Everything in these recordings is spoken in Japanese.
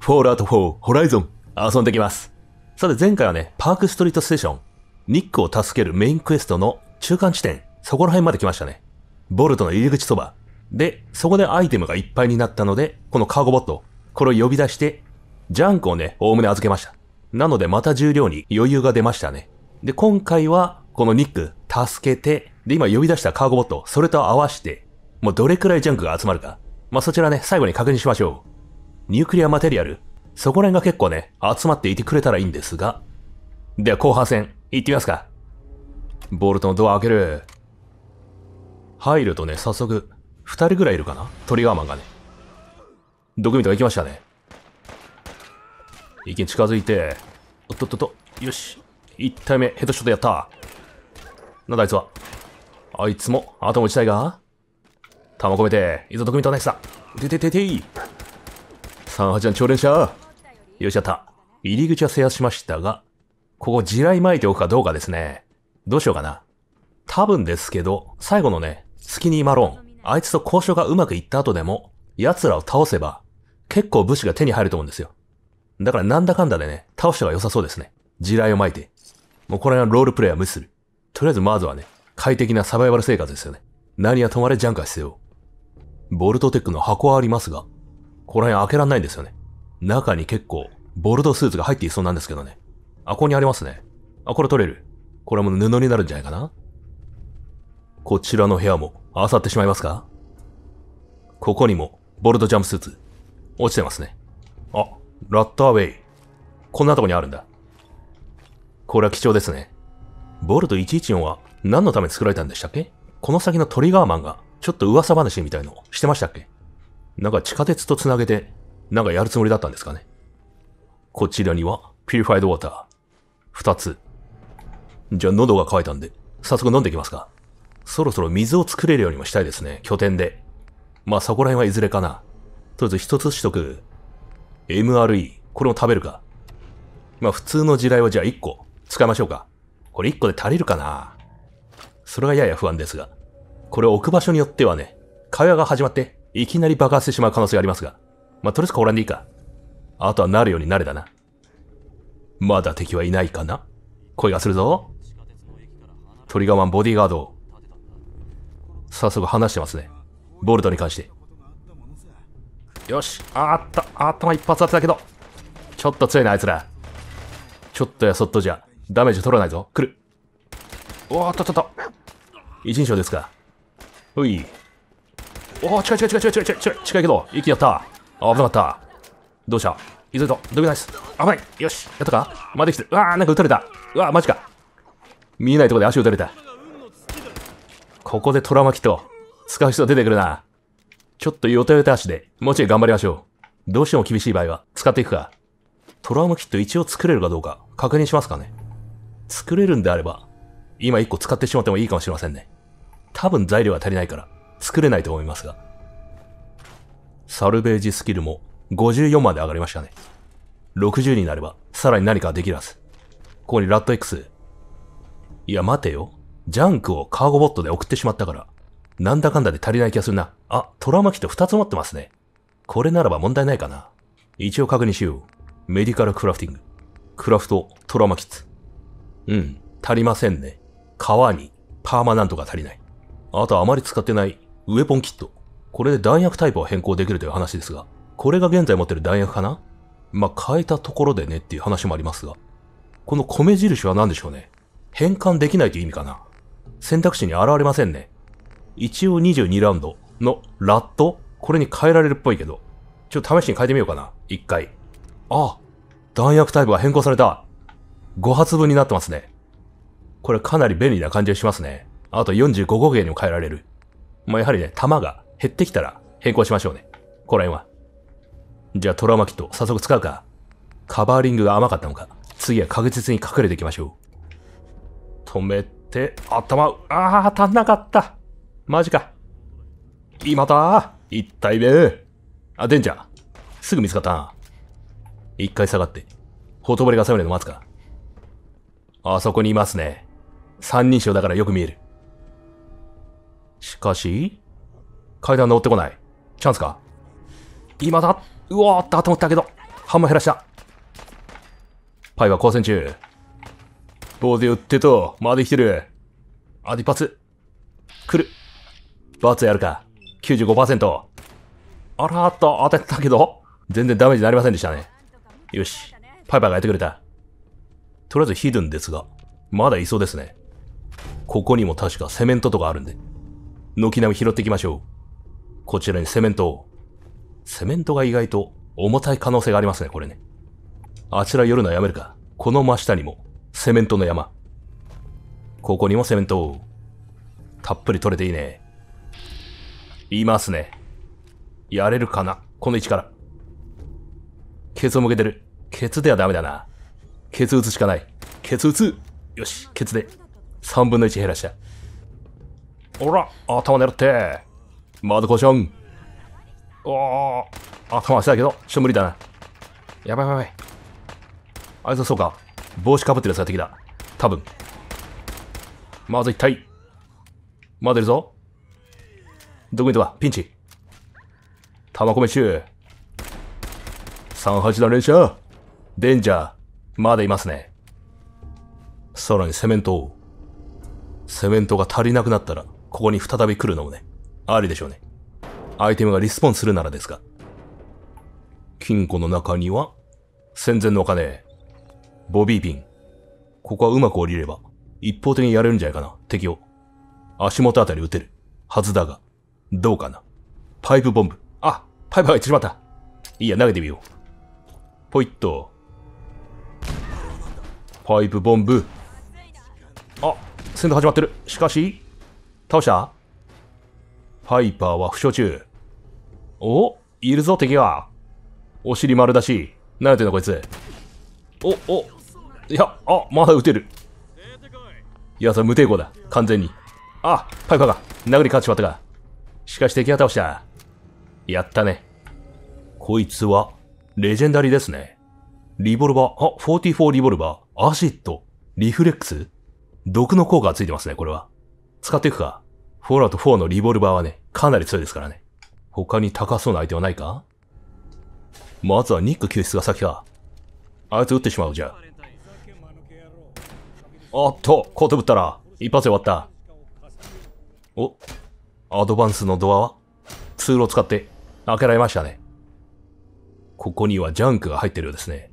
フォールアウト4ホライゾン遊んできます。さて前回はね、パークストリートステーション、ニックを助けるメインクエストの中間地点、そこら辺まで来ましたね。ボルトの入り口そば。で、そこでアイテムがいっぱいになったので、このカーゴボット、これを呼び出して、ジャンクをね、おおむね預けました。なのでまた重量に余裕が出ましたね。で、今回は、このニック、助けて、で、今呼び出したカーゴボット、それと合わせて、もうどれくらいジャンクが集まるか、まあ、そちらね、最後に確認しましょう。ニュークリアマテリアル。そこら辺が結構ね、集まっていてくれたらいいんですが。では後半戦、行ってみますか。ボルトのドア開ける。入るとね、早速、二人ぐらいいるかなトリガーマンがね。毒味とか行きましたね。一気に近づいて、おっとっとっと、よし。一体目、ヘッドショットやった。なんだあいつは。あいつも、後も打ちたいが弾込めて、いざと組とナイスだ。ててててい。38の超連射。よしやった。入り口は制圧しましたが、ここ地雷巻いておくかどうかですね。どうしようかな。多分ですけど、最後のね、スキニーマロン、あいつと交渉がうまくいった後でも、奴らを倒せば、結構武士が手に入ると思うんですよ。だからなんだかんだでね、倒した方が良さそうですね。地雷を巻いて。もうこれはロールプレイは無視する。とりあえずまずはね、快適なサバイバル生活ですよね。何は止まれジャンカー必要。ボルトテックの箱はありますが、この辺開けらんないんですよね。中に結構、ボルトスーツが入っていそうなんですけどね。あ、ここにありますね。あ、これ取れる。これも布になるんじゃないかなこちらの部屋も、あさってしまいますかここにも、ボルトジャンプスーツ、落ちてますね。あ、ラッターウェイ。こんなとこにあるんだ。これは貴重ですね。ボルト114は何のために作られたんでしたっけこの先のトリガーマンがちょっと噂話みたいのしてましたっけなんか地下鉄とつなげて、なんかやるつもりだったんですかね。こちらには、ピュリファイドウォーター、二つ。じゃあ喉が渇いたんで、早速飲んでいきますか。そろそろ水を作れるようにもしたいですね、拠点で。まあそこら辺はいずれかな。とりあえず一つしとく。MRE、これも食べるか。まあ普通の地雷はじゃあ一個使いましょうか。これ一個で足りるかなそれがやや不安ですが。これを置く場所によってはね、会話が始まって、いきなり爆発してしまう可能性がありますが。まあ、とりあえずこらんでいいか。あとはなるようになれだな。まだ敵はいないかな声がするぞ。トリガーマンボディーガード。早速話してますね。ボルトに関して。よし、あった、頭一発当てたけど。ちょっと強いな、あいつら。ちょっとやそっとじゃ、ダメージ取らないぞ。来る。おーっとちょっと。一人称ですか。ほい。おお、近い近い近い近い近い近い近いけど、息やった。危なかった。どうした急いと、ドキナイス。危ない。よし、やったかまできてる。うわー、なんか撃たれた。うわー、マジか。見えないとこで足撃たれた。ここでト虎巻きと、使う人出てくるな。ちょっとヨタヨタ足で、もうちょい頑張りましょう。どうしても厳しい場合は、使っていくか。トラウ巻キット一応作れるかどうか、確認しますかね。作れるんであれば、今一個使ってしまってもいいかもしれませんね。多分材料が足りないから作れないと思いますが。サルベージスキルも54まで上がりましたね。60になればさらに何かできるはず。ここにラット X。いや待てよ。ジャンクをカーゴボットで送ってしまったから、なんだかんだで足りない気がするな。あ、トラマキと2つ持ってますね。これならば問題ないかな。一応確認しよう。メディカルクラフティング。クラフト、トラマキッツ。うん、足りませんね。川に、パーマなんとか足りない。あとあまり使ってないウェポンキット。これで弾薬タイプは変更できるという話ですが、これが現在持ってる弾薬かなまあ、変えたところでねっていう話もありますが、この米印は何でしょうね。変換できないという意味かな。選択肢に現れませんね。一応22ラウンドのラットこれに変えられるっぽいけど、ちょっと試しに変えてみようかな。一回。ああ、弾薬タイプが変更された。5発分になってますね。これかなり便利な感じがしますね。あと45号芸にも変えられる。まあ、やはりね、弾が減ってきたら変更しましょうね。この辺は。じゃあ、トラキッと早速使うか。カバーリングが甘かったのか。次は確実に隠れていきましょう。止めて、頭、ああ、足んなかった。マジか。今だ一体目。あ、デンジャー。すぐ見つかったな。一回下がって。ほとぼりが冷めるの待つか。あそこにいますね。三人称だからよく見える。しかし、階段登ってこない。チャンスか今だうおーっと頭ったけど、半分減らした。パイは交戦中。棒で打ってと、まできてる。あィパ発。来る。バツやるか。95%。あらーっと当てたけど、全然ダメージなりませんでしたね。よし。パイパーがやってくれた。とりあえずヒドゥンですが、まだいそうですね。ここにも確かセメントとかあるんで。軒並み拾っていきましょう。こちらにセメント。を。セメントが意外と重たい可能性がありますね、これね。あちら寄るのはやめるか。この真下にも、セメントの山。ここにもセメント。を。たっぷり取れていいね。いますね。やれるかなこの位置から。ケツを向けてる。ケツではダメだな。ケツ打つしかない。ケツ打つよし、ケツで。3分の1減らした。おら頭狙ってまずドコーションおお頭足だけどちょっと無理だなやばいやばいあいつはそうか帽子かぶってるやつが敵だ多分まず一体まだいるぞどこにいたかピンチ玉込め中38段連射デンジャーまだいますねさらにセメントセメントが足りなくなったらここに再び来るのもね、ありでしょうね。アイテムがリスポーンするならですが。金庫の中には、戦前のお金、ボビーピン。ここはうまく降りれば、一方的にやれるんじゃないかな、敵を。足元あたり撃てる。はずだが、どうかな。パイプボンブ。あ、パイプが行ってしまった。いいや、投げてみよう。ポイっと。パイプボンブ。あ、戦闘始まってる。しかし、倒したファイパーは負傷中。おいるぞ、敵が。お尻丸出し。何やってんだ、こいつ。お、お。いや、あ、まだ撃てる。いや、それ無抵抗だ。完全に。あ、パイパーが。殴り勝ちまったか。しかし敵は倒した。やったね。こいつは、レジェンダリーですね。リボルバー、あ、44リボルバー、アシッド、リフレックス毒の効果がついてますね、これは。使っていくか。フォーラート4のリボルバーはね、かなり強いですからね。他に高そうな相手はないかまずはニック救出が先か。あいつ撃ってしまうじゃおっと、コートぶったら、一発で終わった。お、アドバンスのドアはツールを使って開けられましたね。ここにはジャンクが入ってるようですね。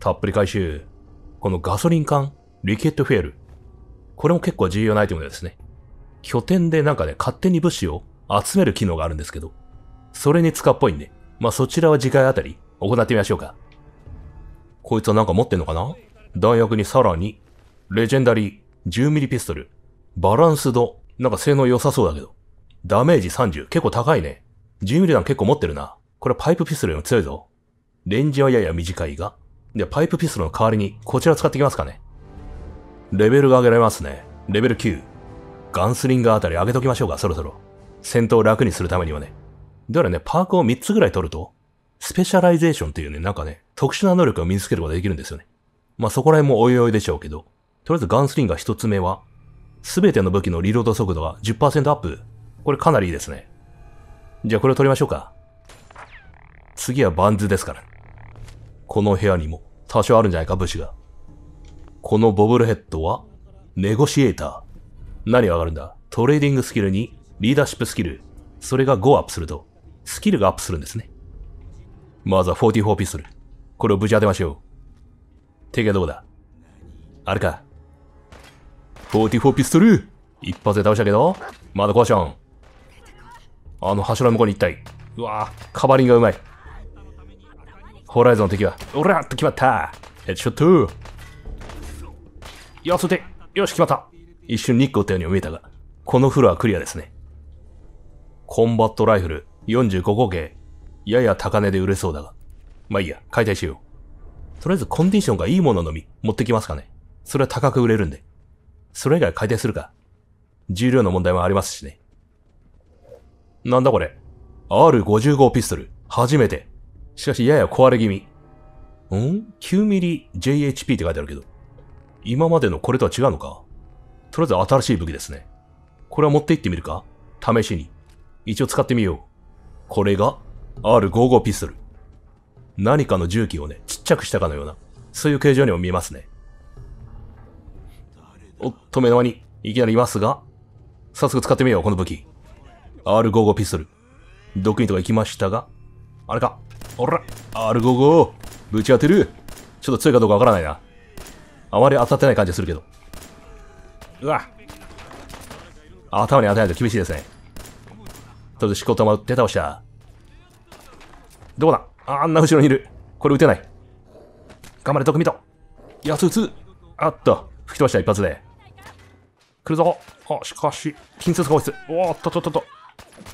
たっぷり回収。このガソリン缶、リケットフェール。これも結構重要なアイテムですね。拠点でなんかね、勝手に物資を集める機能があるんですけど、それに使っぽいんで、まあそちらは次回あたり行ってみましょうか。こいつはなんか持ってんのかな弾薬にさらに、レジェンダリー10ミリピストル、バランスド、なんか性能良さそうだけど、ダメージ30、結構高いね。10ミリ弾結構持ってるな。これパイプピストルよりも強いぞ。レンジはやや短いが、で、パイプピストルの代わりにこちら使っていきますかね。レベルが上げられますね。レベル9。ガンスリンガーあたり上げときましょうか、そろそろ。戦闘を楽にするためにはね。だからね、パークを3つぐらい取ると、スペシャライゼーションっていうね、なんかね、特殊な能力を身につけることができるんですよね。まあそこら辺もおいおいでしょうけど、とりあえずガンスリンガー1つ目は、すべての武器のリロード速度が10%アップ。これかなりいいですね。じゃあこれを取りましょうか。次はバンズですから。この部屋にも多少あるんじゃないか、武士が。このボブルヘッドはネゴシエーター。何が上がるんだトレーディングスキルにリーダーシップスキル。それが5アップすると、スキルがアップするんですね。まずは44ピストル。これをぶち当てましょう。敵はどこだあれか。44ピストル一発で倒したけど、まだ壊しちゃん。あの柱の向こうに一体。うわぁ、カバリンがうまい。ホライゾンの敵は、おらっと決まったヘッドショット寄せてよし、決まった一瞬日光ったように見えたが、このフロアクリアですね。コンバットライフル45号径、やや高値で売れそうだが。まあいいや、解体しよう。とりあえずコンディションがいいもののみ、持ってきますかね。それは高く売れるんで。それ以外解体するか。重量の問題もありますしね。なんだこれ。R55 ピストル。初めて。しかしやや壊れ気味。ん ?9mmJHP って書いてあるけど。今までのこれとは違うのかとりあえず新しい武器ですね。これは持って行ってみるか試しに。一応使ってみよう。これが R55 ピストル。何かの銃器をね、ちっちゃくしたかのような、そういう形状にも見えますね。おっと、目の前に、いきなりいますが、早速使ってみよう、この武器。R55 ピストル。毒にとか行きましたが、あれか。おら !R55! ぶち当てるちょっと強いかどうかわからないな。あまり当たってない感じするけど。うわ頭に当たらないと厳しいですね。それで思考止まって倒した。どこだあんな後ろにいる。これ撃てない。頑張れ、徳光と。やつ打つ。あっと、吹き飛ばした一発で。来るぞ。あ、しかし、近接放出。おっとっとっとっと。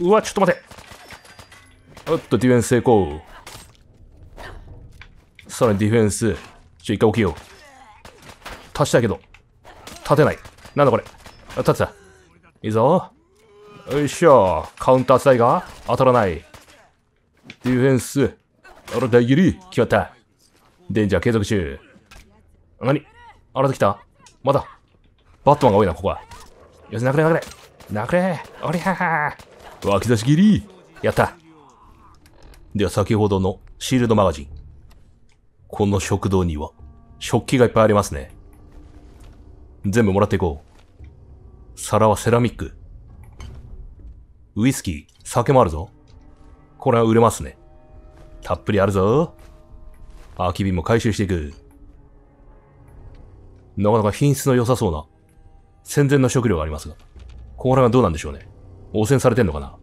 うわ、ちょっと待て。おっと、ディフェンス成功。さらにディフェンス。ちょ、一回起きよう。立したけど、立てない。なんだこれ。立てた。いいぞ。よいしょ。カウンターしたいが、当たらない。ディフェンス。あら、大切り。決まった。デンジャー継続中。何あら、できたまだ。バットマンが多いな、ここは。よし、なくれなくれ。なくれ。おりゃは脇差し切り。やった。では、先ほどのシールドマガジン。この食堂には、食器がいっぱいありますね。全部もらっていこう。皿はセラミック。ウイスキー、酒もあるぞ。これは売れますね。たっぷりあるぞ。空き瓶も回収していく。なかなか品質の良さそうな、戦前の食料がありますが。これはどうなんでしょうね。汚染されてんのかな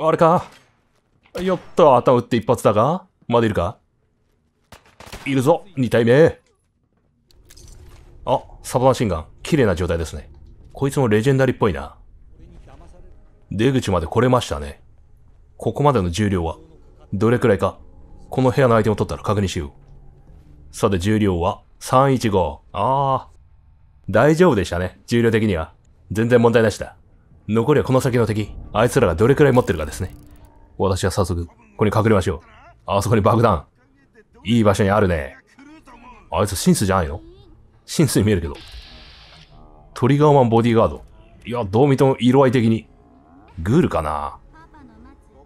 あれかよっと、頭打って一発だかまだいるかいるぞ !2 体目あ、サブマシンガン、綺麗な状態ですね。こいつもレジェンダリっぽいな。出口まで来れましたね。ここまでの重量は、どれくらいか。この部屋のアイテムを取ったら確認しよう。さて重量は、315。ああ。大丈夫でしたね。重量的には。全然問題なしだ。残りはこの先の敵。あいつらがどれくらい持ってるかですね。私は早速、ここに隠れましょう。あそこに爆弾。いい場所にあるね。あいつシンスじゃないの浸に見えるけど。トリガーマンボディーガード。いや、どう見ても色合い的に。グールかな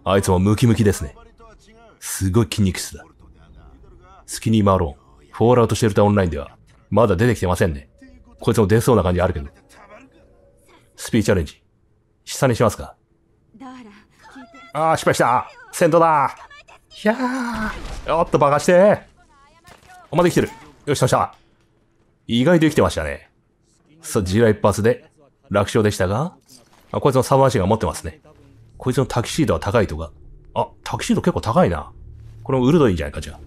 あいつもムキムキですね。すごい筋肉質だ。スキニーマローン、フォールアウトシェルターオンラインでは、まだ出てきてませんね。こいつも出そうな感じあるけど。スピーチャレンジ。下にしますかああ、失敗した。先頭だ。ひやー。おっと、バカして。お、まで来てる。よし、倒した。意外と生きてましたね。さあ、地雷一発で楽勝でしたが、あ、こいつのサブマシンが持ってますね。こいつのタキシードは高いとか。あ、タキシード結構高いな。これもウルドいいんじゃないか、じゃあ。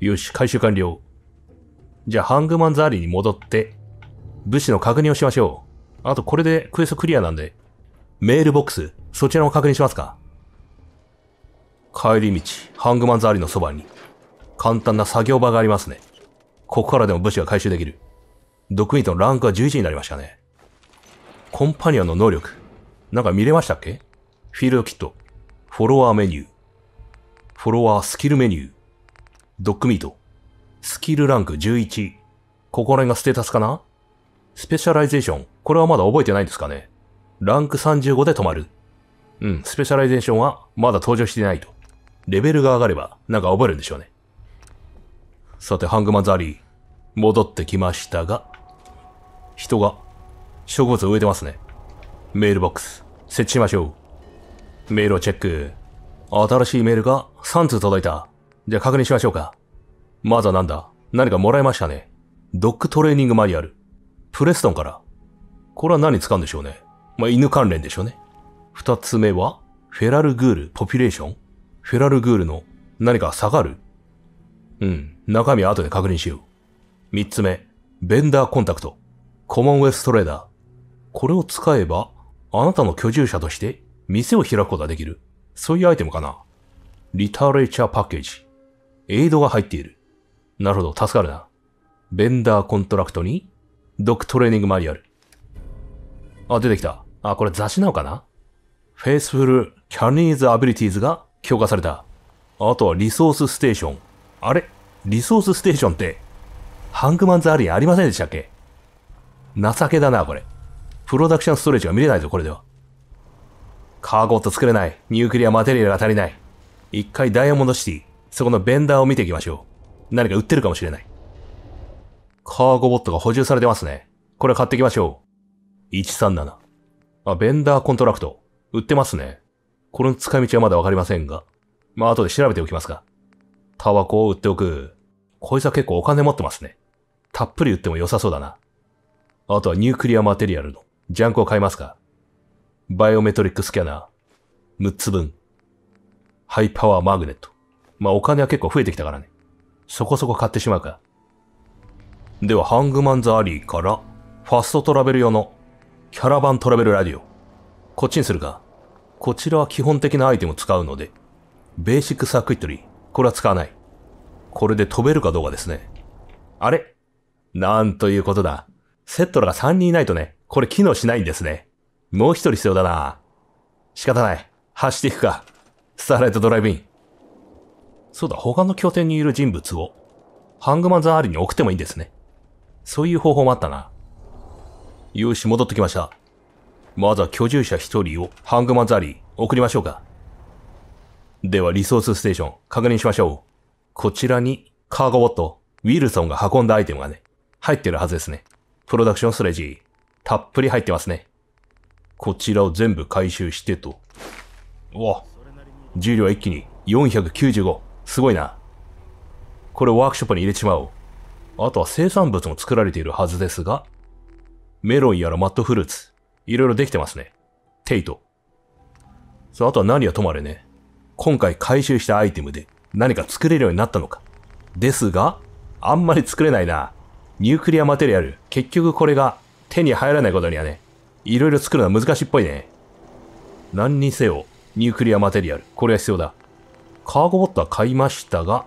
よし、回収完了。じゃあ、ハングマンザーリーに戻って、物資の確認をしましょう。あと、これでクエストクリアなんで、メールボックス、そちらも確認しますか。帰り道、ハングマンザーリーのそばに、簡単な作業場がありますね。ここからでも武士が回収できる。ドクイートのランクは11になりましたね。コンパニオンの能力。なんか見れましたっけフィールドキット。フォロワーメニュー。フォロワースキルメニュー。ドッグミート。スキルランク11。ここら辺がステータスかなスペシャライゼーション。これはまだ覚えてないんですかねランク35で止まる。うん、スペシャライゼーションはまだ登場してないと。レベルが上がれば、なんか覚えるんでしょうね。さて、ハングマンザリー、戻ってきましたが、人が、植物を植えてますね。メールボックス、設置しましょう。メールをチェック。新しいメールが3通届いた。じゃあ確認しましょうか。まずなんだ何かもらいましたね。ドッグトレーニングマニュアル。プレストンから。これは何使うんでしょうね。まあ、犬関連でしょうね。二つ目は、フェラルグール、ポピュレーションフェラルグールの何か下がるうん。中身は後で確認しよう。3つ目、ベンダーコンタクト。コモンウェストレーダー。これを使えば、あなたの居住者として店を開くことができる。そういうアイテムかな。リターレーチャーパッケージ。エイドが入っている。なるほど、助かるな。ベンダーコントラクトに、ドックトレーニングマニュアル。あ、出てきた。あ、これ雑誌なのかなフェイスフルキャニーズアビリティーズが強化された。あとはリソースステーション。あれリソースステーションって、ハングマンズアリーありませんでしたっけ情けだな、これ。プロダクションストレージが見れないぞ、これでは。カーゴット作れない。ニュークリアマテリアルが足りない。一回ダイヤモンドシティ、そこのベンダーを見ていきましょう。何か売ってるかもしれない。カーゴボットが補充されてますね。これ買っていきましょう。137。あ、ベンダーコントラクト。売ってますね。これの使い道はまだわかりませんが。まあ、後で調べておきますか。タバコを売っておく。こいつは結構お金持ってますね。たっぷり売っても良さそうだな。あとはニュークリアマテリアルのジャンクを買いますかバイオメトリックスキャナー。6つ分。ハイパワーマグネット。まあお金は結構増えてきたからね。そこそこ買ってしまうか。では、ハングマンザアリーから、ファストトラベル用のキャラバントラベルラディオ。こっちにするか。こちらは基本的なアイテムを使うので、ベーシックサークイトリー、これは使わない。これで飛べるかどうかですね。あれなんということだ。セットラが3人いないとね、これ機能しないんですね。もう一人必要だな。仕方ない。走っていくか。スターライトドライブイン。そうだ、他の拠点にいる人物を、ハングマンザーアリに送ってもいいんですね。そういう方法もあったな。よし、戻ってきました。まずは居住者一人をハングマンザーリー送りましょうか。ではリソースステーション、確認しましょう。こちらに、カーゴボット、ウィルソンが運んだアイテムがね、入ってるはずですね。プロダクションストレージ、たっぷり入ってますね。こちらを全部回収してと。うわ、重量一気に495。すごいな。これをワークショップに入れちまおう。あとは生産物も作られているはずですが、メロンやらマットフルーツ、いろいろできてますね。テイト。さあ、あとは何はとまれね。今回回収したアイテムで何か作れるようになったのか。ですが、あんまり作れないな。ニュークリアマテリアル、結局これが手に入らないことにはね、いろいろ作るのは難しいっぽいね。何にせよ、ニュークリアマテリアル、これは必要だ。カーゴボットは買いましたが、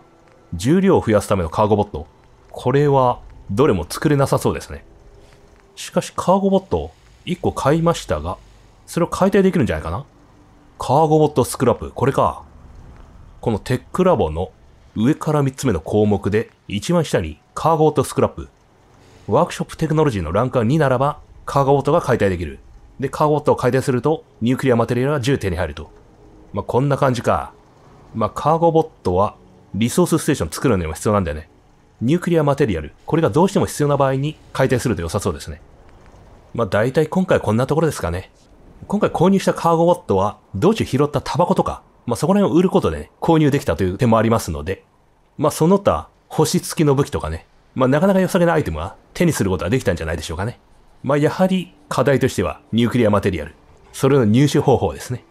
重量を増やすためのカーゴボット、これはどれも作れなさそうですね。しかしカーゴボット、1個買いましたが、それを解体できるんじゃないかなカーゴボットスクラップ、これか。このテックラボの上から3つ目の項目で、一番下にカーゴートスクラップ。ワークショップテクノロジーのランカー2ならば、カーゴートが解体できる。で、カーゴートを解体すると、ニュークリアマテリアルが10手に入ると。まあ、こんな感じか。まあ、カーゴボットは、リソースステーション作るのにも必要なんだよね。ニュークリアマテリアル。これがどうしても必要な場合に解体すると良さそうですね。まあ、大体今回こんなところですかね。今回購入したカーゴボットは、道中拾ったタバコとか、まあ、そこら辺を売ることで、ね、購入できたという手もありますので、まあ、その他、星付きの武器とかね、まあ、なかなか良さげなアイテムは手にすることはできたんじゃないでしょうかね。まあ、やはり課題としては、ニュークリアマテリアル。それの入手方法ですね。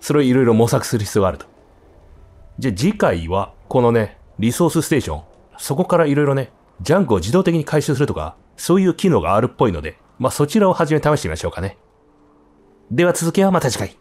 それをいろいろ模索する必要があると。じゃ次回は、このね、リソースステーション。そこからいろいろね、ジャンクを自動的に回収するとか、そういう機能があるっぽいので、まあ、そちらをはじめ試してみましょうかね。では続きはまた次回。